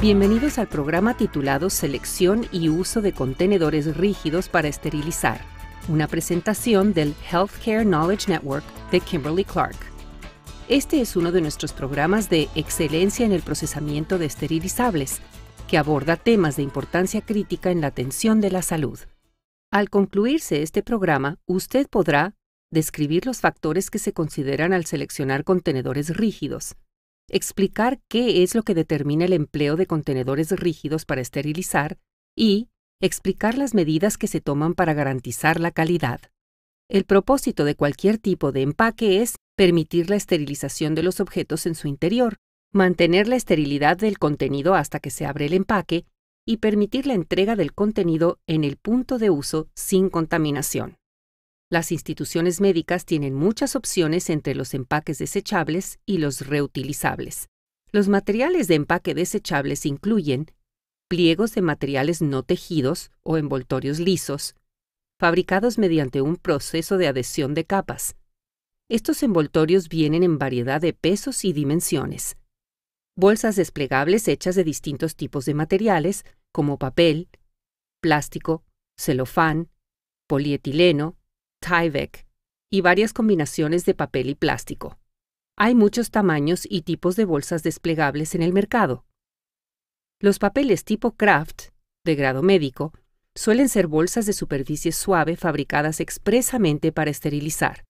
Bienvenidos al programa titulado Selección y uso de contenedores rígidos para esterilizar, una presentación del Healthcare Knowledge Network de Kimberly Clark. Este es uno de nuestros programas de excelencia en el procesamiento de esterilizables, que aborda temas de importancia crítica en la atención de la salud. Al concluirse este programa, usted podrá describir los factores que se consideran al seleccionar contenedores rígidos, explicar qué es lo que determina el empleo de contenedores rígidos para esterilizar y explicar las medidas que se toman para garantizar la calidad. El propósito de cualquier tipo de empaque es permitir la esterilización de los objetos en su interior, mantener la esterilidad del contenido hasta que se abre el empaque y permitir la entrega del contenido en el punto de uso sin contaminación. Las instituciones médicas tienen muchas opciones entre los empaques desechables y los reutilizables. Los materiales de empaque desechables incluyen pliegos de materiales no tejidos o envoltorios lisos, fabricados mediante un proceso de adhesión de capas. Estos envoltorios vienen en variedad de pesos y dimensiones. Bolsas desplegables hechas de distintos tipos de materiales, como papel, plástico, celofán, polietileno, Tyvek y varias combinaciones de papel y plástico. Hay muchos tamaños y tipos de bolsas desplegables en el mercado. Los papeles tipo craft, de grado médico, suelen ser bolsas de superficie suave fabricadas expresamente para esterilizar.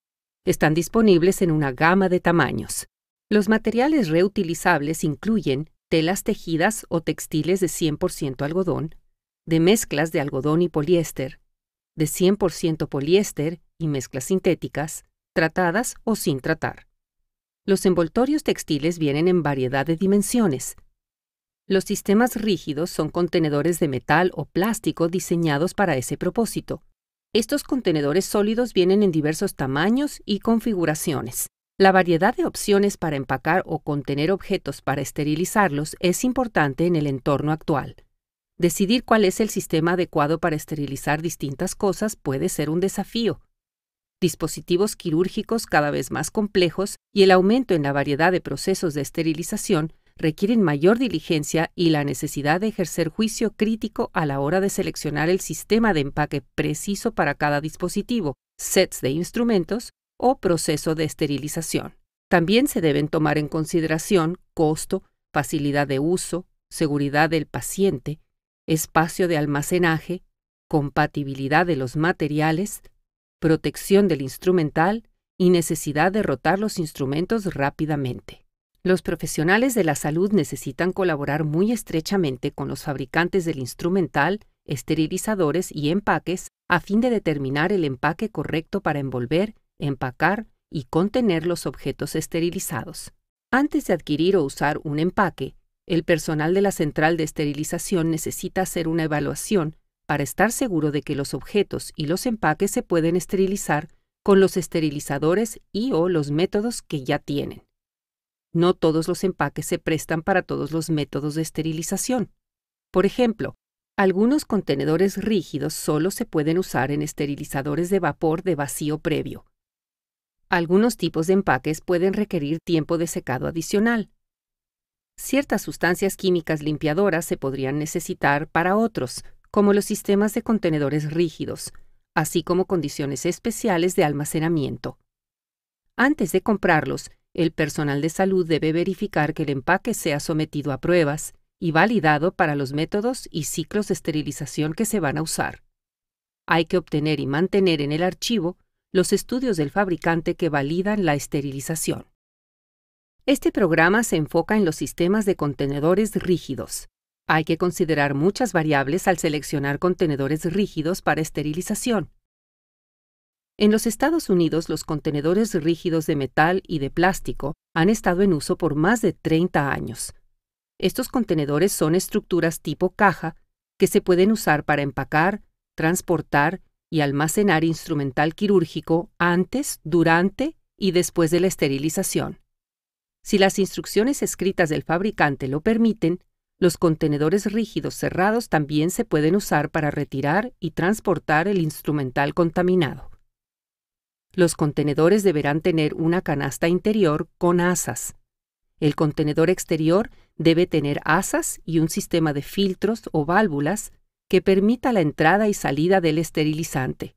Están disponibles en una gama de tamaños. Los materiales reutilizables incluyen telas tejidas o textiles de 100% algodón, de mezclas de algodón y poliéster, de 100% poliéster y mezclas sintéticas, tratadas o sin tratar. Los envoltorios textiles vienen en variedad de dimensiones. Los sistemas rígidos son contenedores de metal o plástico diseñados para ese propósito. Estos contenedores sólidos vienen en diversos tamaños y configuraciones. La variedad de opciones para empacar o contener objetos para esterilizarlos es importante en el entorno actual. Decidir cuál es el sistema adecuado para esterilizar distintas cosas puede ser un desafío. Dispositivos quirúrgicos cada vez más complejos y el aumento en la variedad de procesos de esterilización requieren mayor diligencia y la necesidad de ejercer juicio crítico a la hora de seleccionar el sistema de empaque preciso para cada dispositivo, sets de instrumentos o proceso de esterilización. También se deben tomar en consideración costo, facilidad de uso, seguridad del paciente, espacio de almacenaje, compatibilidad de los materiales, protección del instrumental y necesidad de rotar los instrumentos rápidamente. Los profesionales de la salud necesitan colaborar muy estrechamente con los fabricantes del instrumental, esterilizadores y empaques a fin de determinar el empaque correcto para envolver, empacar y contener los objetos esterilizados. Antes de adquirir o usar un empaque, el personal de la central de esterilización necesita hacer una evaluación para estar seguro de que los objetos y los empaques se pueden esterilizar con los esterilizadores y o los métodos que ya tienen. No todos los empaques se prestan para todos los métodos de esterilización. Por ejemplo, algunos contenedores rígidos solo se pueden usar en esterilizadores de vapor de vacío previo. Algunos tipos de empaques pueden requerir tiempo de secado adicional, ciertas sustancias químicas limpiadoras se podrían necesitar para otros, como los sistemas de contenedores rígidos, así como condiciones especiales de almacenamiento. Antes de comprarlos, el personal de salud debe verificar que el empaque sea sometido a pruebas y validado para los métodos y ciclos de esterilización que se van a usar. Hay que obtener y mantener en el archivo los estudios del fabricante que validan la esterilización. Este programa se enfoca en los sistemas de contenedores rígidos. Hay que considerar muchas variables al seleccionar contenedores rígidos para esterilización. En los Estados Unidos, los contenedores rígidos de metal y de plástico han estado en uso por más de 30 años. Estos contenedores son estructuras tipo caja que se pueden usar para empacar, transportar y almacenar instrumental quirúrgico antes, durante y después de la esterilización. Si las instrucciones escritas del fabricante lo permiten, los contenedores rígidos cerrados también se pueden usar para retirar y transportar el instrumental contaminado. Los contenedores deberán tener una canasta interior con asas. El contenedor exterior debe tener asas y un sistema de filtros o válvulas que permita la entrada y salida del esterilizante.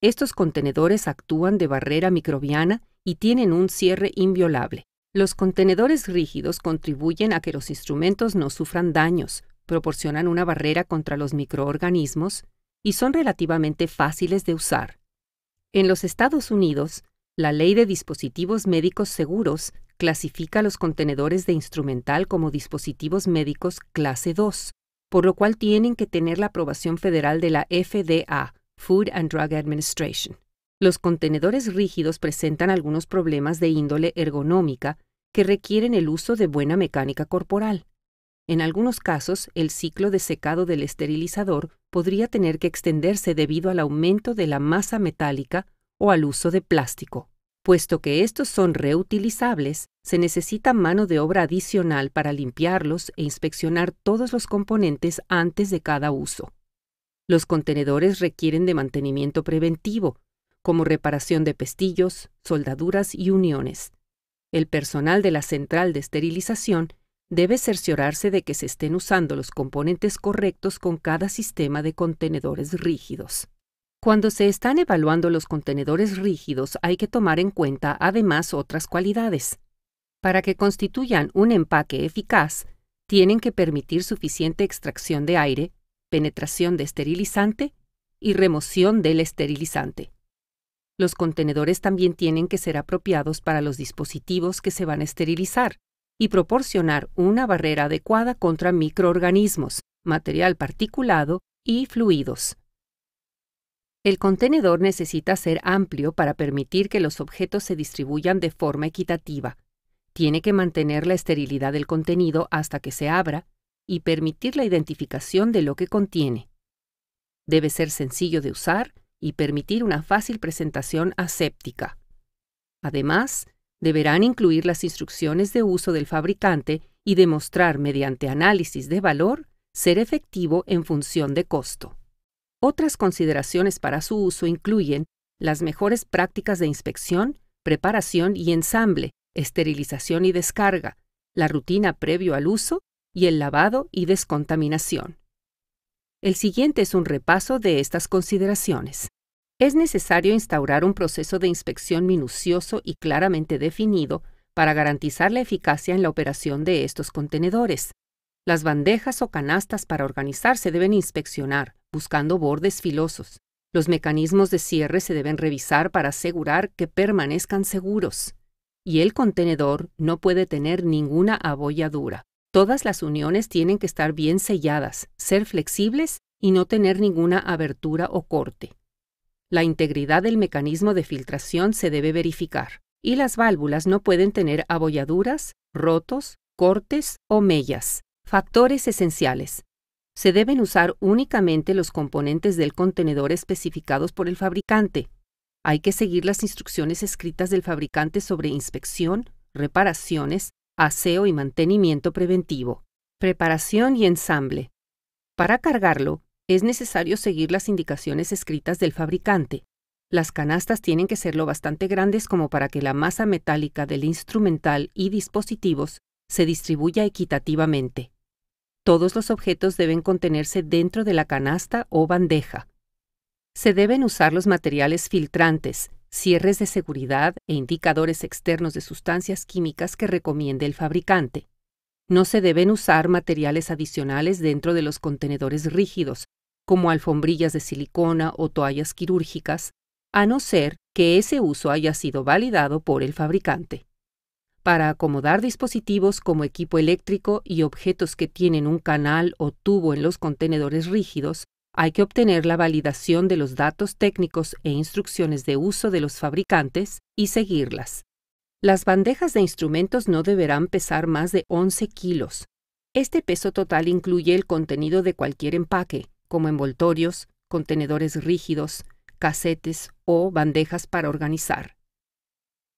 Estos contenedores actúan de barrera microbiana y tienen un cierre inviolable. Los contenedores rígidos contribuyen a que los instrumentos no sufran daños, proporcionan una barrera contra los microorganismos y son relativamente fáciles de usar. En los Estados Unidos, la Ley de Dispositivos Médicos Seguros clasifica los contenedores de instrumental como dispositivos médicos clase 2, por lo cual tienen que tener la aprobación federal de la FDA, Food and Drug Administration. Los contenedores rígidos presentan algunos problemas de índole ergonómica que requieren el uso de buena mecánica corporal. En algunos casos, el ciclo de secado del esterilizador podría tener que extenderse debido al aumento de la masa metálica o al uso de plástico. Puesto que estos son reutilizables, se necesita mano de obra adicional para limpiarlos e inspeccionar todos los componentes antes de cada uso. Los contenedores requieren de mantenimiento preventivo, como reparación de pestillos, soldaduras y uniones. El personal de la central de esterilización debe cerciorarse de que se estén usando los componentes correctos con cada sistema de contenedores rígidos. Cuando se están evaluando los contenedores rígidos hay que tomar en cuenta además otras cualidades. Para que constituyan un empaque eficaz, tienen que permitir suficiente extracción de aire, penetración de esterilizante y remoción del esterilizante. Los contenedores también tienen que ser apropiados para los dispositivos que se van a esterilizar y proporcionar una barrera adecuada contra microorganismos, material particulado y fluidos. El contenedor necesita ser amplio para permitir que los objetos se distribuyan de forma equitativa. Tiene que mantener la esterilidad del contenido hasta que se abra y permitir la identificación de lo que contiene. Debe ser sencillo de usar y permitir una fácil presentación aséptica. Además, deberán incluir las instrucciones de uso del fabricante y demostrar mediante análisis de valor ser efectivo en función de costo. Otras consideraciones para su uso incluyen las mejores prácticas de inspección, preparación y ensamble, esterilización y descarga, la rutina previo al uso y el lavado y descontaminación. El siguiente es un repaso de estas consideraciones es necesario instaurar un proceso de inspección minucioso y claramente definido para garantizar la eficacia en la operación de estos contenedores. Las bandejas o canastas para organizarse deben inspeccionar, buscando bordes filosos. Los mecanismos de cierre se deben revisar para asegurar que permanezcan seguros. Y el contenedor no puede tener ninguna abolladura. Todas las uniones tienen que estar bien selladas, ser flexibles y no tener ninguna abertura o corte. La integridad del mecanismo de filtración se debe verificar y las válvulas no pueden tener abolladuras, rotos, cortes o mellas, factores esenciales. Se deben usar únicamente los componentes del contenedor especificados por el fabricante. Hay que seguir las instrucciones escritas del fabricante sobre inspección, reparaciones, aseo y mantenimiento preventivo, preparación y ensamble. Para cargarlo, es necesario seguir las indicaciones escritas del fabricante. Las canastas tienen que ser lo bastante grandes como para que la masa metálica del instrumental y dispositivos se distribuya equitativamente. Todos los objetos deben contenerse dentro de la canasta o bandeja. Se deben usar los materiales filtrantes, cierres de seguridad e indicadores externos de sustancias químicas que recomiende el fabricante. No se deben usar materiales adicionales dentro de los contenedores rígidos, como alfombrillas de silicona o toallas quirúrgicas, a no ser que ese uso haya sido validado por el fabricante. Para acomodar dispositivos como equipo eléctrico y objetos que tienen un canal o tubo en los contenedores rígidos, hay que obtener la validación de los datos técnicos e instrucciones de uso de los fabricantes y seguirlas. Las bandejas de instrumentos no deberán pesar más de 11 kilos. Este peso total incluye el contenido de cualquier empaque, como envoltorios, contenedores rígidos, casetes o bandejas para organizar.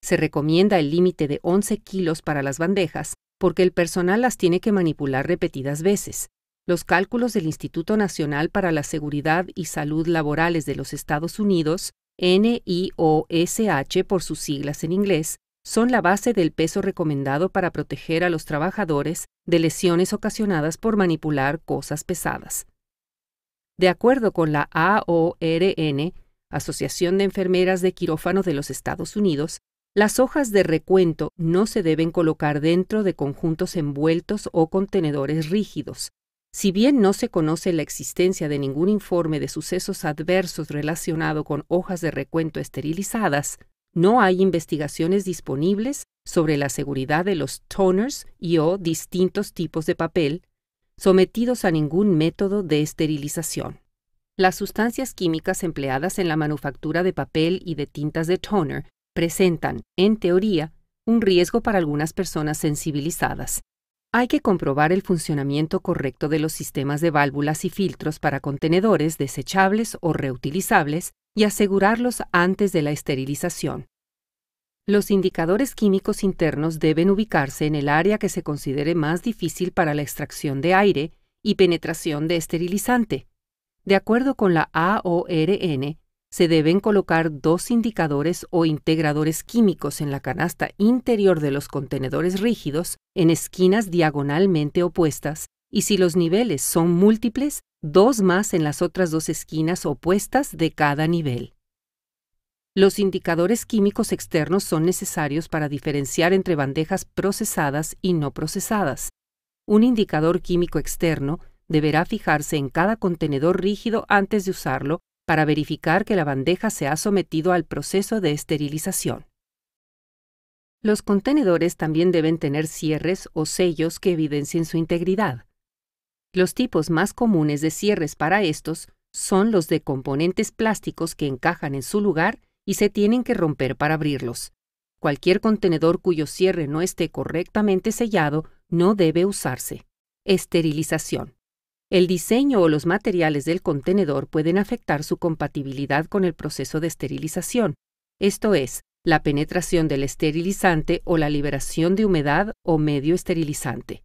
Se recomienda el límite de 11 kilos para las bandejas porque el personal las tiene que manipular repetidas veces. Los cálculos del Instituto Nacional para la Seguridad y Salud Laborales de los Estados Unidos, NIOSH por sus siglas en inglés, son la base del peso recomendado para proteger a los trabajadores de lesiones ocasionadas por manipular cosas pesadas. De acuerdo con la AORN, Asociación de Enfermeras de Quirófano de los Estados Unidos, las hojas de recuento no se deben colocar dentro de conjuntos envueltos o contenedores rígidos. Si bien no se conoce la existencia de ningún informe de sucesos adversos relacionado con hojas de recuento esterilizadas, no hay investigaciones disponibles sobre la seguridad de los toners y o distintos tipos de papel sometidos a ningún método de esterilización. Las sustancias químicas empleadas en la manufactura de papel y de tintas de toner presentan, en teoría, un riesgo para algunas personas sensibilizadas, hay que comprobar el funcionamiento correcto de los sistemas de válvulas y filtros para contenedores desechables o reutilizables y asegurarlos antes de la esterilización. Los indicadores químicos internos deben ubicarse en el área que se considere más difícil para la extracción de aire y penetración de esterilizante, de acuerdo con la AORN se deben colocar dos indicadores o integradores químicos en la canasta interior de los contenedores rígidos en esquinas diagonalmente opuestas y si los niveles son múltiples, dos más en las otras dos esquinas opuestas de cada nivel. Los indicadores químicos externos son necesarios para diferenciar entre bandejas procesadas y no procesadas. Un indicador químico externo deberá fijarse en cada contenedor rígido antes de usarlo para verificar que la bandeja se ha sometido al proceso de esterilización. Los contenedores también deben tener cierres o sellos que evidencien su integridad. Los tipos más comunes de cierres para estos son los de componentes plásticos que encajan en su lugar y se tienen que romper para abrirlos. Cualquier contenedor cuyo cierre no esté correctamente sellado no debe usarse. Esterilización. El diseño o los materiales del contenedor pueden afectar su compatibilidad con el proceso de esterilización, esto es, la penetración del esterilizante o la liberación de humedad o medio esterilizante.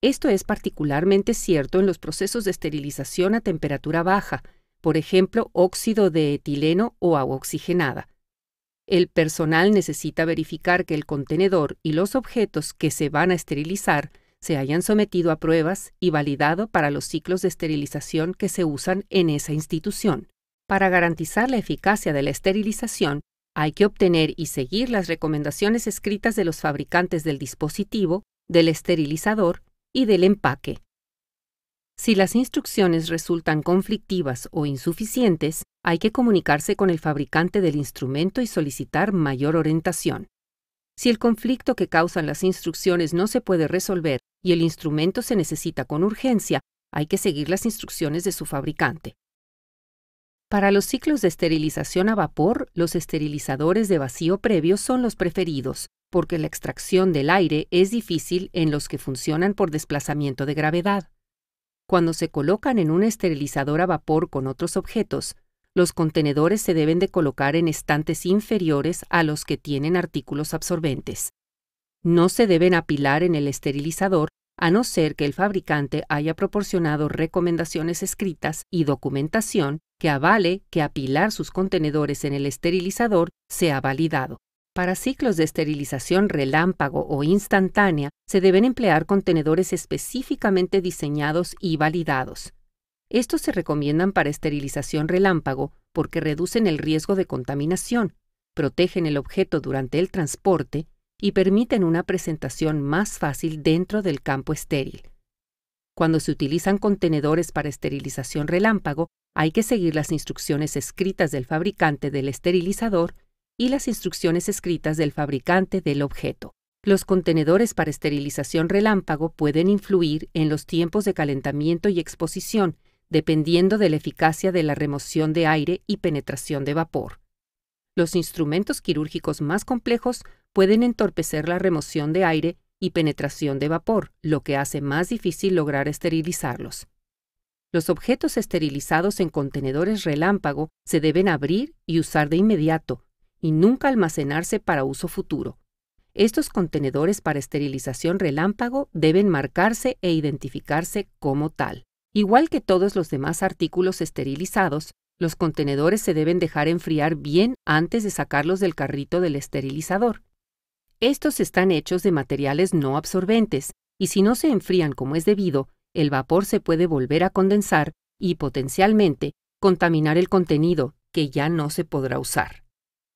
Esto es particularmente cierto en los procesos de esterilización a temperatura baja, por ejemplo, óxido de etileno o agua oxigenada. El personal necesita verificar que el contenedor y los objetos que se van a esterilizar se hayan sometido a pruebas y validado para los ciclos de esterilización que se usan en esa institución. Para garantizar la eficacia de la esterilización, hay que obtener y seguir las recomendaciones escritas de los fabricantes del dispositivo, del esterilizador y del empaque. Si las instrucciones resultan conflictivas o insuficientes, hay que comunicarse con el fabricante del instrumento y solicitar mayor orientación. Si el conflicto que causan las instrucciones no se puede resolver y el instrumento se necesita con urgencia, hay que seguir las instrucciones de su fabricante. Para los ciclos de esterilización a vapor, los esterilizadores de vacío previo son los preferidos, porque la extracción del aire es difícil en los que funcionan por desplazamiento de gravedad. Cuando se colocan en un esterilizador a vapor con otros objetos, los contenedores se deben de colocar en estantes inferiores a los que tienen artículos absorbentes. No se deben apilar en el esterilizador a no ser que el fabricante haya proporcionado recomendaciones escritas y documentación que avale que apilar sus contenedores en el esterilizador sea validado. Para ciclos de esterilización relámpago o instantánea, se deben emplear contenedores específicamente diseñados y validados. Estos se recomiendan para esterilización relámpago porque reducen el riesgo de contaminación, protegen el objeto durante el transporte y permiten una presentación más fácil dentro del campo estéril. Cuando se utilizan contenedores para esterilización relámpago, hay que seguir las instrucciones escritas del fabricante del esterilizador y las instrucciones escritas del fabricante del objeto. Los contenedores para esterilización relámpago pueden influir en los tiempos de calentamiento y exposición, dependiendo de la eficacia de la remoción de aire y penetración de vapor. Los instrumentos quirúrgicos más complejos pueden entorpecer la remoción de aire y penetración de vapor, lo que hace más difícil lograr esterilizarlos. Los objetos esterilizados en contenedores relámpago se deben abrir y usar de inmediato, y nunca almacenarse para uso futuro. Estos contenedores para esterilización relámpago deben marcarse e identificarse como tal. Igual que todos los demás artículos esterilizados, los contenedores se deben dejar enfriar bien antes de sacarlos del carrito del esterilizador. Estos están hechos de materiales no absorbentes, y si no se enfrían como es debido, el vapor se puede volver a condensar y potencialmente contaminar el contenido que ya no se podrá usar.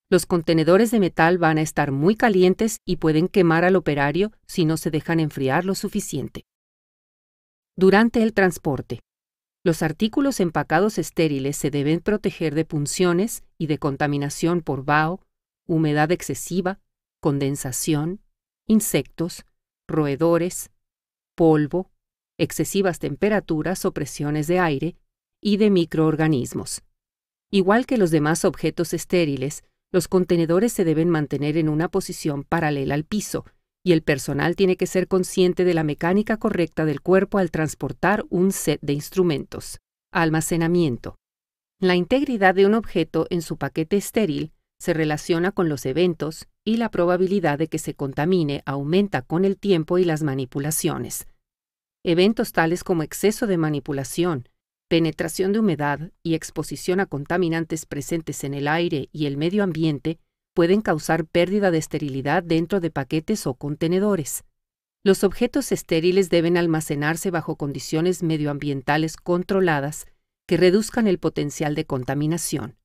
Los contenedores de metal van a estar muy calientes y pueden quemar al operario si no se dejan enfriar lo suficiente durante el transporte. Los artículos empacados estériles se deben proteger de punciones y de contaminación por vaho, humedad excesiva, condensación, insectos, roedores, polvo, excesivas temperaturas o presiones de aire y de microorganismos. Igual que los demás objetos estériles, los contenedores se deben mantener en una posición paralela al piso, y el personal tiene que ser consciente de la mecánica correcta del cuerpo al transportar un set de instrumentos. Almacenamiento. La integridad de un objeto en su paquete estéril se relaciona con los eventos y la probabilidad de que se contamine aumenta con el tiempo y las manipulaciones. Eventos tales como exceso de manipulación, penetración de humedad y exposición a contaminantes presentes en el aire y el medio ambiente pueden causar pérdida de esterilidad dentro de paquetes o contenedores. Los objetos estériles deben almacenarse bajo condiciones medioambientales controladas que reduzcan el potencial de contaminación.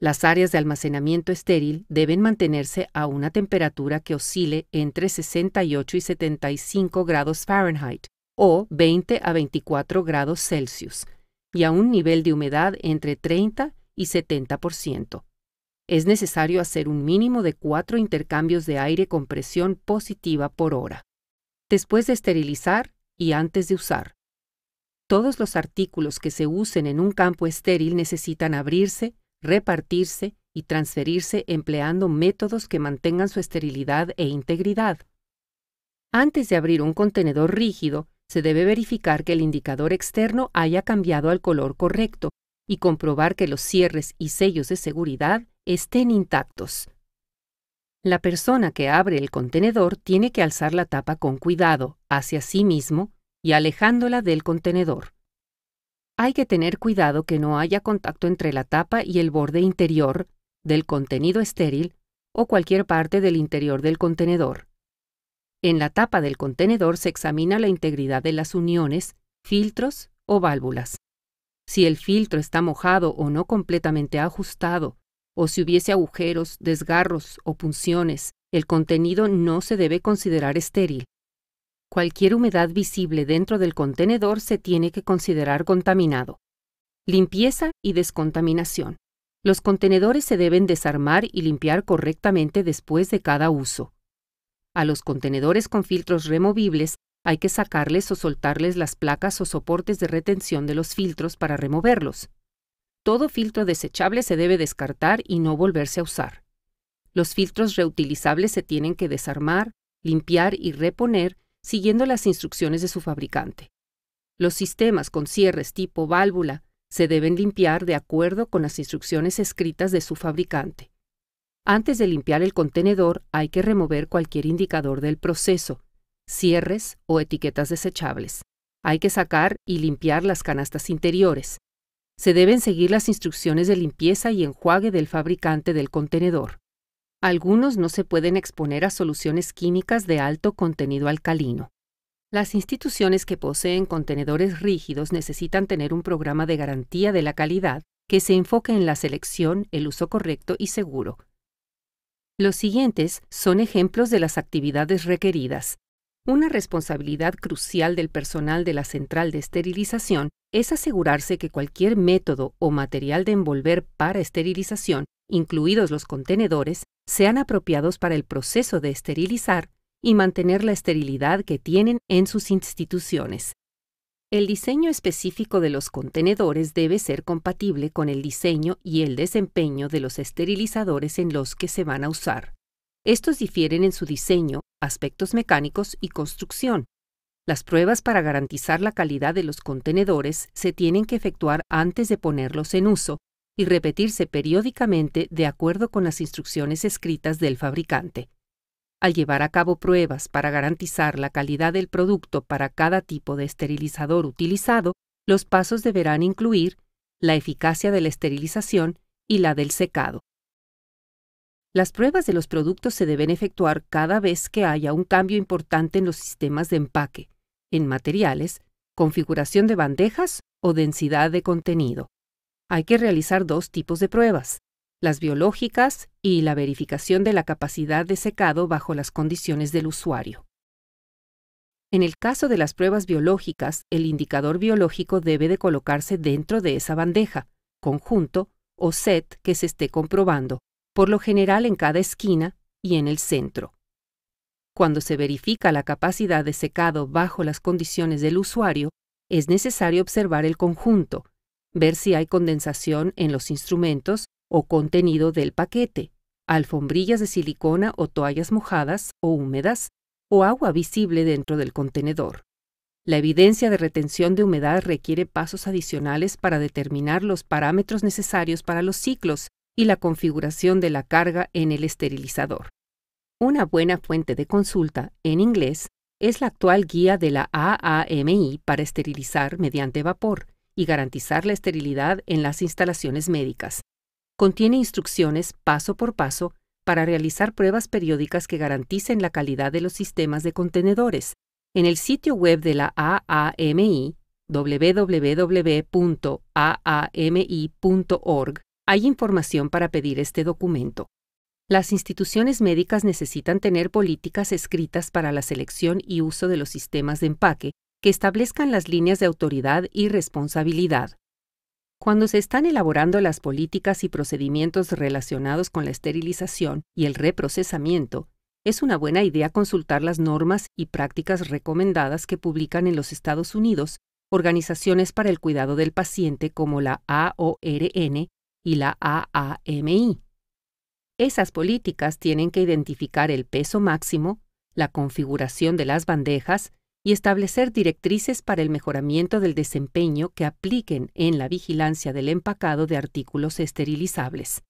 Las áreas de almacenamiento estéril deben mantenerse a una temperatura que oscile entre 68 y 75 grados Fahrenheit o 20 a 24 grados Celsius y a un nivel de humedad entre 30 y 70% es necesario hacer un mínimo de cuatro intercambios de aire con presión positiva por hora. Después de esterilizar y antes de usar. Todos los artículos que se usen en un campo estéril necesitan abrirse, repartirse y transferirse empleando métodos que mantengan su esterilidad e integridad. Antes de abrir un contenedor rígido, se debe verificar que el indicador externo haya cambiado al color correcto y comprobar que los cierres y sellos de seguridad estén intactos. La persona que abre el contenedor tiene que alzar la tapa con cuidado hacia sí mismo y alejándola del contenedor. Hay que tener cuidado que no haya contacto entre la tapa y el borde interior del contenido estéril o cualquier parte del interior del contenedor. En la tapa del contenedor se examina la integridad de las uniones, filtros o válvulas. Si el filtro está mojado o no completamente ajustado o si hubiese agujeros, desgarros o punciones, el contenido no se debe considerar estéril. Cualquier humedad visible dentro del contenedor se tiene que considerar contaminado. Limpieza y descontaminación. Los contenedores se deben desarmar y limpiar correctamente después de cada uso. A los contenedores con filtros removibles hay que sacarles o soltarles las placas o soportes de retención de los filtros para removerlos. Todo filtro desechable se debe descartar y no volverse a usar. Los filtros reutilizables se tienen que desarmar, limpiar y reponer siguiendo las instrucciones de su fabricante. Los sistemas con cierres tipo válvula se deben limpiar de acuerdo con las instrucciones escritas de su fabricante. Antes de limpiar el contenedor hay que remover cualquier indicador del proceso, cierres o etiquetas desechables. Hay que sacar y limpiar las canastas interiores, se deben seguir las instrucciones de limpieza y enjuague del fabricante del contenedor. Algunos no se pueden exponer a soluciones químicas de alto contenido alcalino. Las instituciones que poseen contenedores rígidos necesitan tener un programa de garantía de la calidad que se enfoque en la selección, el uso correcto y seguro. Los siguientes son ejemplos de las actividades requeridas. Una responsabilidad crucial del personal de la central de esterilización es asegurarse que cualquier método o material de envolver para esterilización, incluidos los contenedores, sean apropiados para el proceso de esterilizar y mantener la esterilidad que tienen en sus instituciones. El diseño específico de los contenedores debe ser compatible con el diseño y el desempeño de los esterilizadores en los que se van a usar. Estos difieren en su diseño aspectos mecánicos y construcción. Las pruebas para garantizar la calidad de los contenedores se tienen que efectuar antes de ponerlos en uso y repetirse periódicamente de acuerdo con las instrucciones escritas del fabricante. Al llevar a cabo pruebas para garantizar la calidad del producto para cada tipo de esterilizador utilizado, los pasos deberán incluir la eficacia de la esterilización y la del secado, las pruebas de los productos se deben efectuar cada vez que haya un cambio importante en los sistemas de empaque, en materiales, configuración de bandejas o densidad de contenido. Hay que realizar dos tipos de pruebas, las biológicas y la verificación de la capacidad de secado bajo las condiciones del usuario. En el caso de las pruebas biológicas, el indicador biológico debe de colocarse dentro de esa bandeja, conjunto o set que se esté comprobando, por lo general en cada esquina y en el centro. Cuando se verifica la capacidad de secado bajo las condiciones del usuario, es necesario observar el conjunto, ver si hay condensación en los instrumentos o contenido del paquete, alfombrillas de silicona o toallas mojadas o húmedas, o agua visible dentro del contenedor. La evidencia de retención de humedad requiere pasos adicionales para determinar los parámetros necesarios para los ciclos y la configuración de la carga en el esterilizador. Una buena fuente de consulta, en inglés, es la actual guía de la AAMI para esterilizar mediante vapor y garantizar la esterilidad en las instalaciones médicas. Contiene instrucciones paso por paso para realizar pruebas periódicas que garanticen la calidad de los sistemas de contenedores. En el sitio web de la AAMI, www.aami.org, hay información para pedir este documento. Las instituciones médicas necesitan tener políticas escritas para la selección y uso de los sistemas de empaque que establezcan las líneas de autoridad y responsabilidad. Cuando se están elaborando las políticas y procedimientos relacionados con la esterilización y el reprocesamiento, es una buena idea consultar las normas y prácticas recomendadas que publican en los Estados Unidos organizaciones para el cuidado del paciente como la AORN y la AAMI. Esas políticas tienen que identificar el peso máximo, la configuración de las bandejas y establecer directrices para el mejoramiento del desempeño que apliquen en la vigilancia del empacado de artículos esterilizables.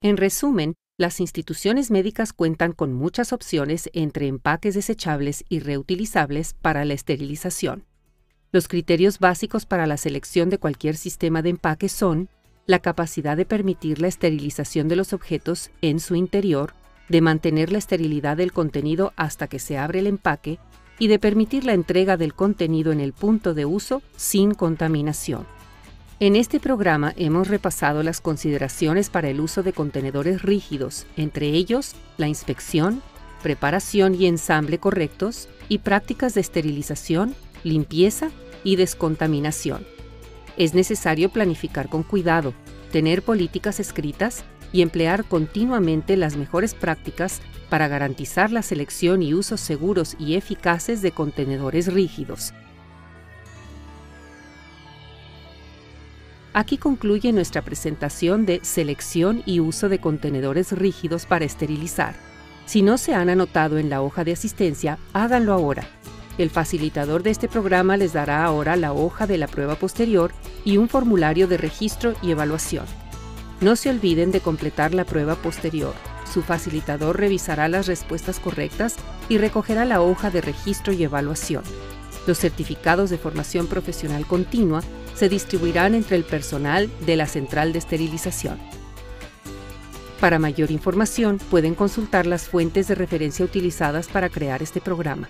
En resumen, las instituciones médicas cuentan con muchas opciones entre empaques desechables y reutilizables para la esterilización. Los criterios básicos para la selección de cualquier sistema de empaque son la capacidad de permitir la esterilización de los objetos en su interior, de mantener la esterilidad del contenido hasta que se abre el empaque y de permitir la entrega del contenido en el punto de uso sin contaminación. En este programa hemos repasado las consideraciones para el uso de contenedores rígidos, entre ellos la inspección, preparación y ensamble correctos y prácticas de esterilización, limpieza y descontaminación. Es necesario planificar con cuidado, tener políticas escritas y emplear continuamente las mejores prácticas para garantizar la selección y usos seguros y eficaces de contenedores rígidos. Aquí concluye nuestra presentación de selección y uso de contenedores rígidos para esterilizar. Si no se han anotado en la hoja de asistencia, háganlo ahora. El facilitador de este programa les dará ahora la hoja de la prueba posterior y un formulario de registro y evaluación. No se olviden de completar la prueba posterior. Su facilitador revisará las respuestas correctas y recogerá la hoja de registro y evaluación. Los certificados de formación profesional continua se distribuirán entre el personal de la central de esterilización. Para mayor información pueden consultar las fuentes de referencia utilizadas para crear este programa.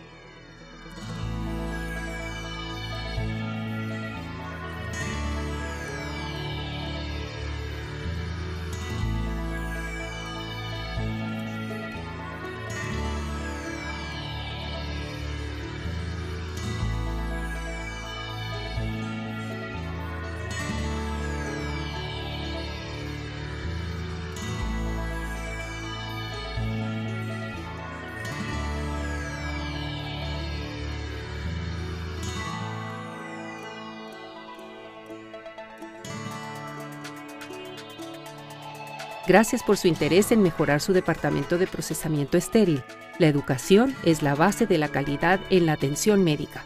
Gracias por su interés en mejorar su departamento de procesamiento estéril. La educación es la base de la calidad en la atención médica.